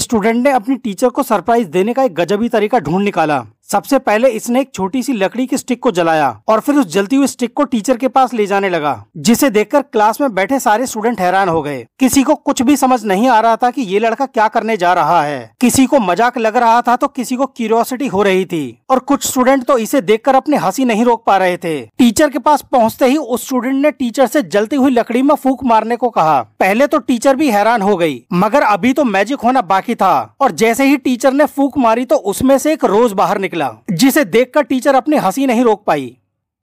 student ने अपनी teacher को सरप्राइज देने का एक गजबी तरीका ढूंढ निकाला सबसे पहले इसने एक छोटी सी लकड़ी की स्टिक को जलाया और फिर उस जलती हुई स्टिक को टीचर के पास ले जाने लगा जिसे देखकर क्लास में बैठे सारे स्टूडेंट हैरान हो गए किसी को कुछ भी समझ नहीं आ रहा था कि ये लड़का क्या करने जा रहा है किसी को मजाक लग रहा था तो किसी को क्यूरियोसिटी हो रही थी और कुछ स्टूडेंट तो इसे देखकर अपनी हंसी नहीं रोक पा रहे थे टीचर के पास पहुँचते ही उस स्टूडेंट ने टीचर से जलती हुई लकड़ी में फूक मारने को कहा पहले तो टीचर भी हैरान हो गयी मगर अभी तो मैजिक होना बाकी था और जैसे ही टीचर ने फूक मारी तो उसमें से एक रोज बाहर निकला मिला जिसे देखकर टीचर अपनी हंसी नहीं रोक पाई